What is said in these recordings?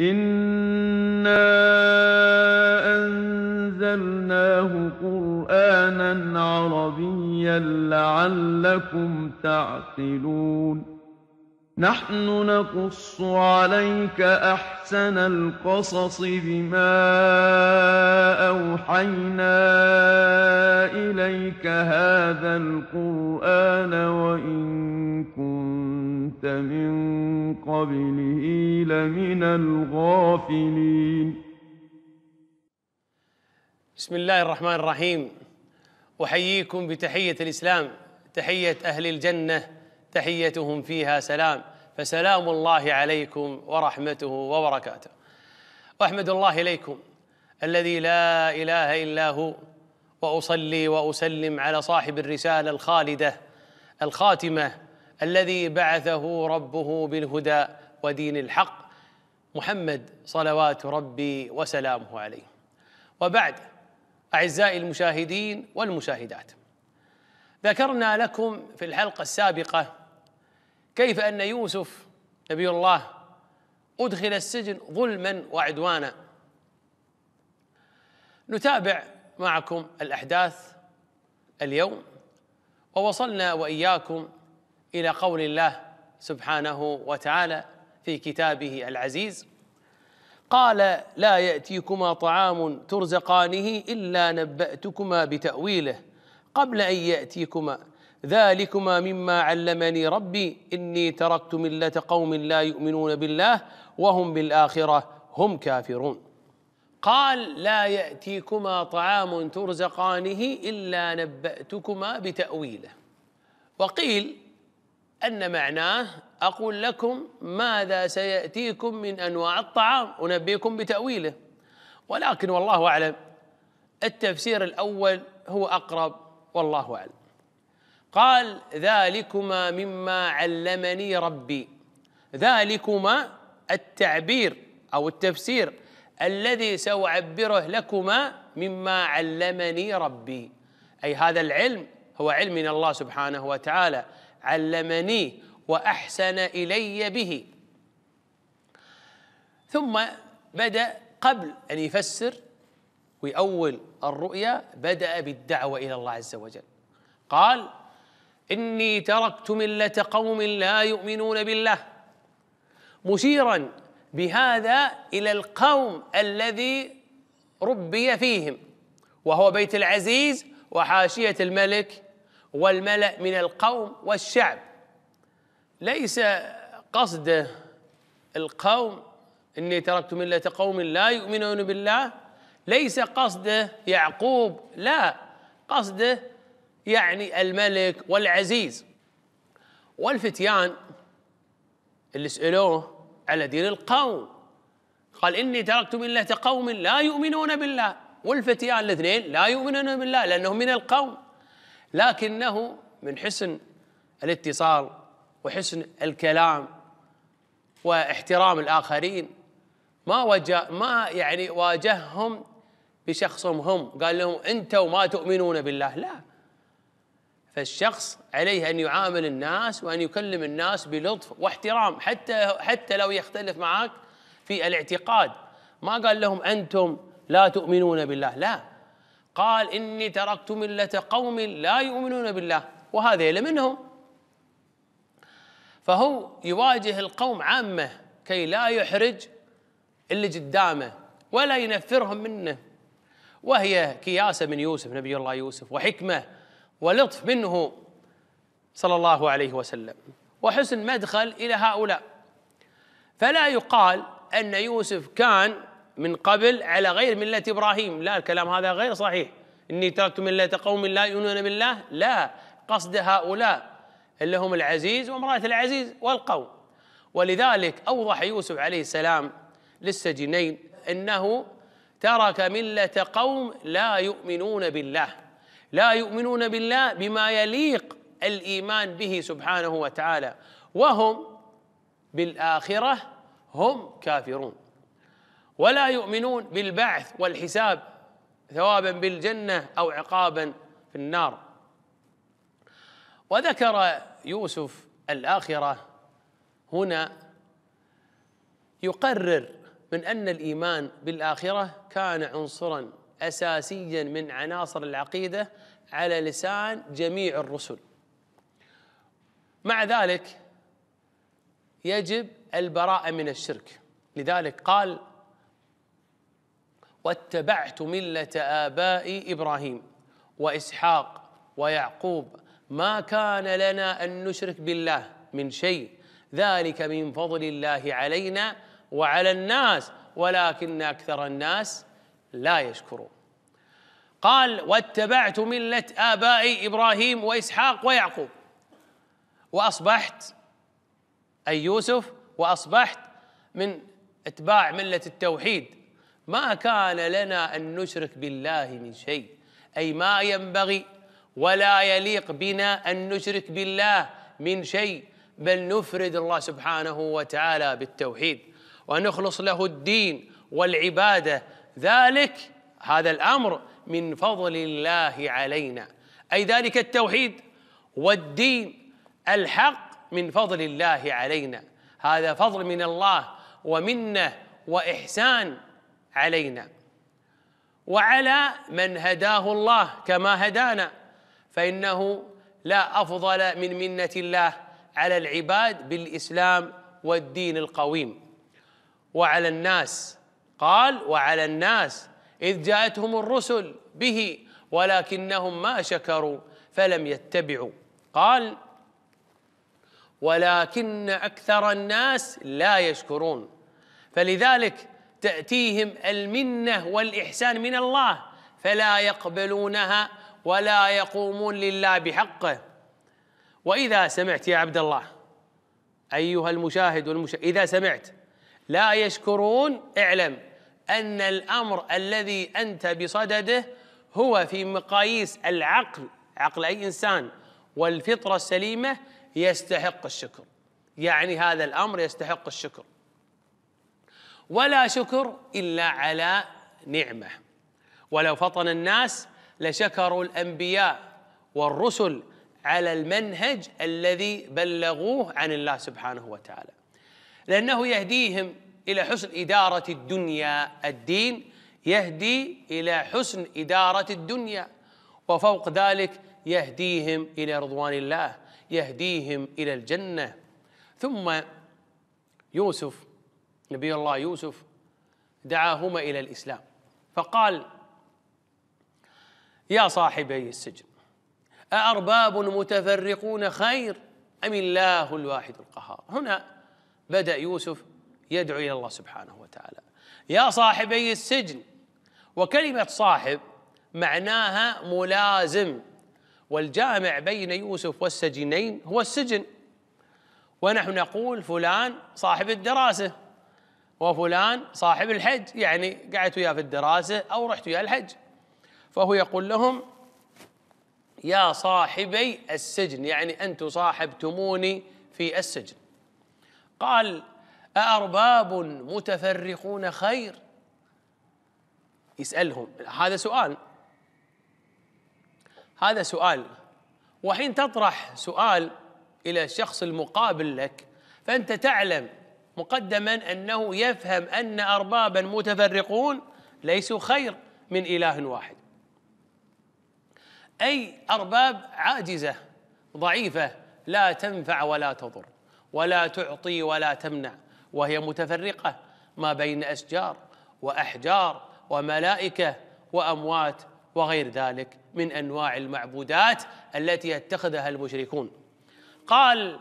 إِنَّا أَنزَلْنَاهُ قُرْآنًا عَرَبِيًّا لَّعَلَّكُمْ تَعْقِلُونَ نَحْنُ نَقُصُّ عَلَيْكَ أَحْسَنَ الْقَصَصِ بِمَا أَوْحَيْنَا إِلَيْكَ هَٰذَا الْقُرْآنَ وَإِن كُنتَ مِن قبله لمن الغافلين بسم الله الرحمن الرحيم احييكم بتحيه الاسلام تحيه اهل الجنه تحيتهم فيها سلام فسلام الله عليكم ورحمته وبركاته واحمد الله اليكم الذي لا اله الا هو واصلي واسلم على صاحب الرساله الخالده الخاتمه الذي بعثه ربه بالهدى ودين الحق محمد صلوات ربي وسلامه عليه وبعد اعزائي المشاهدين والمشاهدات ذكرنا لكم في الحلقه السابقه كيف ان يوسف نبي الله ادخل السجن ظلما وعدوانا نتابع معكم الاحداث اليوم ووصلنا واياكم الى قول الله سبحانه وتعالى في كتابه العزيز قال لا ياتيكما طعام ترزقانه الا نباتكما بتاويله قبل ان ياتيكما ذلكما مما علمني ربي اني تركت مله قوم لا يؤمنون بالله وهم بالاخره هم كافرون قال لا ياتيكما طعام ترزقانه الا نباتكما بتاويله وقيل أن معناه أقول لكم ماذا سيأتيكم من أنواع الطعام أنبئكم بتأويله ولكن والله أعلم التفسير الأول هو أقرب والله أعلم قال ذلكما مما علمني ربي ذلكما التعبير أو التفسير الذي سأعبره لكما مما علمني ربي أي هذا العلم هو علم من الله سبحانه وتعالى علمني واحسن الي به ثم بدا قبل ان يفسر ويأول الرؤيا بدأ بالدعوة إلى الله عز وجل قال إني تركت ملة قوم لا يؤمنون بالله مشيرا بهذا إلى القوم الذي ربي فيهم وهو بيت العزيز وحاشية الملك والملأ من القوم والشعب ليس قصده القوم إني تركت ملة قوم لا يؤمنون بالله ليس قصده يعقوب لا قصده يعني الملك والعزيز والفتيان اللي سألوه على دين القوم قال إني تركت ملة قوم لا يؤمنون بالله والفتيان الاثنين لا يؤمنون بالله لأنهم من القوم لكنه من حسن الاتصال وحسن الكلام واحترام الآخرين ما وجه ما يعني واجههم بشخصهم هم قال لهم أنتم ما تؤمنون بالله لا فالشخص عليه أن يعامل الناس وأن يكلم الناس بلطف واحترام حتى حتى لو يختلف معك في الاعتقاد ما قال لهم أنتم لا تؤمنون بالله لا قال إني تركت ملة قوم لا يؤمنون بالله وهذيل منهم فهو يواجه القوم عامة كي لا يحرج اللي قدامه ولا ينفرهم منه وهي كياسة من يوسف نبي الله يوسف وحكمة ولطف منه صلى الله عليه وسلم وحسن مدخل إلى هؤلاء فلا يقال أن يوسف كان من قبل على غير ملة إبراهيم لا الكلام هذا غير صحيح إني تركت ملة قوم لا يؤمنون بالله لا قصد هؤلاء اللي هم العزيز وامرأة العزيز والقوم ولذلك أوضح يوسف عليه السلام للسجنين أنه ترك ملة قوم لا يؤمنون بالله لا يؤمنون بالله بما يليق الإيمان به سبحانه وتعالى وهم بالآخرة هم كافرون ولا يؤمنون بالبعث والحساب ثوابا بالجنه او عقابا في النار وذكر يوسف الاخره هنا يقرر من ان الايمان بالاخره كان عنصرا اساسيا من عناصر العقيده على لسان جميع الرسل مع ذلك يجب البراءه من الشرك لذلك قال واتبعت مله ابائي ابراهيم واسحاق ويعقوب ما كان لنا ان نشرك بالله من شيء ذلك من فضل الله علينا وعلى الناس ولكن اكثر الناس لا يشكرون قال واتبعت مله ابائي ابراهيم واسحاق ويعقوب واصبحت اي يوسف واصبحت من اتباع مله التوحيد ما كان لنا أن نشرك بالله من شيء أي ما ينبغي ولا يليق بنا أن نشرك بالله من شيء بل نفرد الله سبحانه وتعالى بالتوحيد ونخلص له الدين والعبادة ذلك هذا الأمر من فضل الله علينا أي ذلك التوحيد والدين الحق من فضل الله علينا هذا فضل من الله ومنه وإحسان علينا وعلى من هداه الله كما هدانا فإنه لا أفضل من منة الله على العباد بالإسلام والدين القويم وعلى الناس قال وعلى الناس إذ جاءتهم الرسل به ولكنهم ما شكروا فلم يتبعوا قال ولكن أكثر الناس لا يشكرون فلذلك تأتيهم المنة والإحسان من الله فلا يقبلونها ولا يقومون لله بحقه وإذا سمعت يا عبد الله أيها المشاهد والمشاهد إذا سمعت لا يشكرون اعلم أن الأمر الذي أنت بصدده هو في مقاييس العقل عقل أي إنسان والفطرة السليمة يستحق الشكر يعني هذا الأمر يستحق الشكر ولا شكر إلا على نعمة ولو فطن الناس لشكروا الأنبياء والرسل على المنهج الذي بلغوه عن الله سبحانه وتعالى لأنه يهديهم إلى حسن إدارة الدنيا الدين يهدي إلى حسن إدارة الدنيا وفوق ذلك يهديهم إلى رضوان الله يهديهم إلى الجنة ثم يوسف نبي الله يوسف دعاهما الى الاسلام فقال يا صاحبي السجن أأرباب متفرقون خير أم الله الواحد القهار هنا بدأ يوسف يدعو إلى الله سبحانه وتعالى يا صاحبي السجن وكلمة صاحب معناها ملازم والجامع بين يوسف والسجنين هو السجن ونحن نقول فلان صاحب الدراسة وفلان صاحب الحج يعني قعدت وياه في الدراسة أو رحت وياه الحج فهو يقول لهم يا صاحبي السجن يعني أنتم صاحبتموني في السجن قال أأرباب متفرقون خير يسألهم هذا سؤال هذا سؤال وحين تطرح سؤال إلى الشخص المقابل لك فأنت تعلم مقدما أنه يفهم أن أربابا متفرقون ليسوا خير من إله واحد أي أرباب عاجزة ضعيفة لا تنفع ولا تضر ولا تعطي ولا تمنع وهي متفرقة ما بين أشجار وأحجار وملائكة وأموات وغير ذلك من أنواع المعبودات التي يتخذها المشركون قال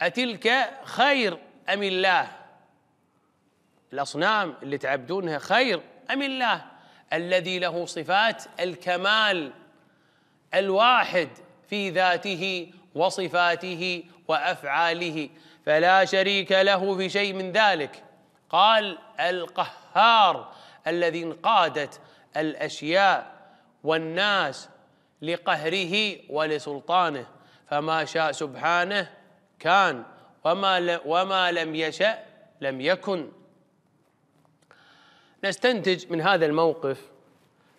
أتلك خير أم الله الأصنام اللي تعبدونها خير أم الله الذي له صفات الكمال الواحد في ذاته وصفاته وافعاله فلا شريك له في شيء من ذلك قال القهار الذي انقادت الاشياء والناس لقهره ولسلطانه فما شاء سبحانه كان وما وما لم يشأ لم يكن نستنتج من هذا الموقف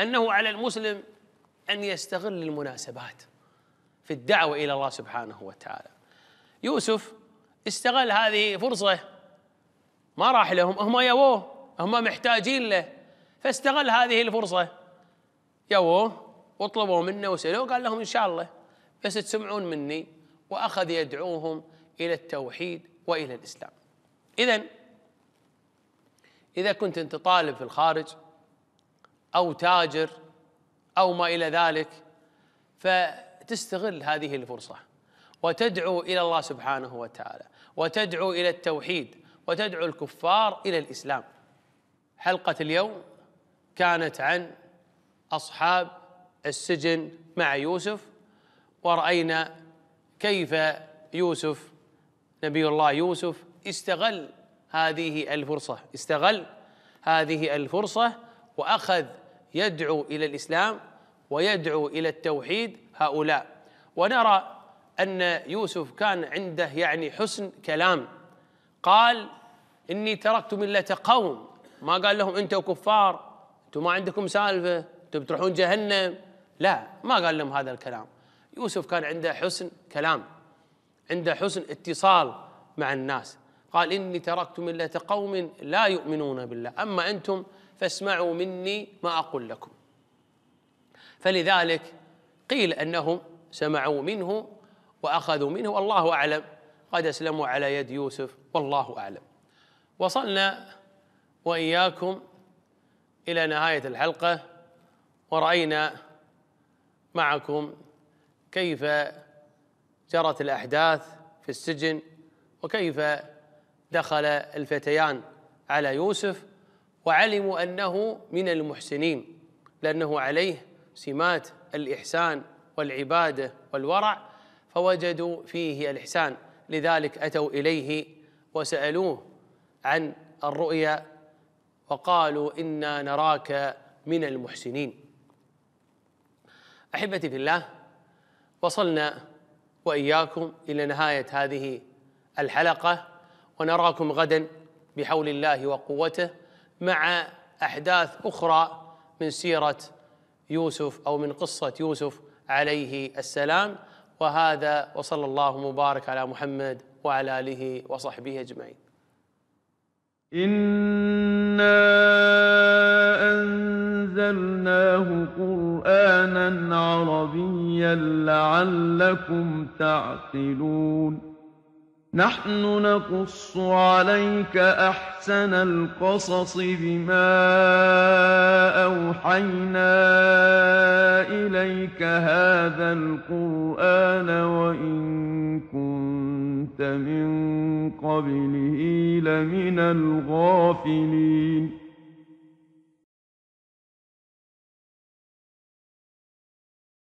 انه على المسلم ان يستغل المناسبات في الدعوه الى الله سبحانه وتعالى يوسف استغل هذه فرصه ما راح لهم هم يووه هم محتاجين له فاستغل هذه الفرصه يووه وطلبوا منه وسألوه قال لهم ان شاء الله بس تسمعون مني واخذ يدعوهم إلى التوحيد وإلى الإسلام إذا إذا كنت أنت طالب في الخارج أو تاجر أو ما إلى ذلك فتستغل هذه الفرصة وتدعو إلى الله سبحانه وتعالى وتدعو إلى التوحيد وتدعو الكفار إلى الإسلام حلقة اليوم كانت عن أصحاب السجن مع يوسف ورأينا كيف يوسف نبي الله يوسف استغل هذه الفرصة استغل هذه الفرصة وأخذ يدعو إلى الإسلام ويدعو إلى التوحيد هؤلاء ونرى أن يوسف كان عنده يعني حسن كلام قال إني تركت ملة قوم ما قال لهم أنتم كفار أنتم ما عندكم سالفة أنتم بتروحون جهنم لا ما قال لهم هذا الكلام يوسف كان عنده حسن كلام عند حسن اتصال مع الناس قال إني تركت ملة قوم لا يؤمنون بالله أما أنتم فاسمعوا مني ما أقول لكم فلذلك قيل أنهم سمعوا منه وأخذوا منه والله أعلم قد أسلموا على يد يوسف والله أعلم وصلنا وإياكم إلى نهاية الحلقة ورأينا معكم كيف جرت الأحداث في السجن وكيف دخل الفتيان على يوسف وعلموا أنه من المحسنين لأنه عليه سمات الإحسان والعبادة والورع فوجدوا فيه الإحسان لذلك أتوا إليه وسألوه عن الرؤيا وقالوا إنا نراك من المحسنين أحبتي في الله وصلنا واياكم الى نهايه هذه الحلقه ونراكم غدا بحول الله وقوته مع احداث اخرى من سيره يوسف او من قصه يوسف عليه السلام وهذا وصلى الله مبارك على محمد وعلى اله وصحبه اجمعين. إِنَّا أنزلناه قرآنا عربيا لعلكم تعقلون نحن نقص عليك أحسن القصص بما أوحينا إليك هذا القرآن وإن كنت من قبله لمن الغافلين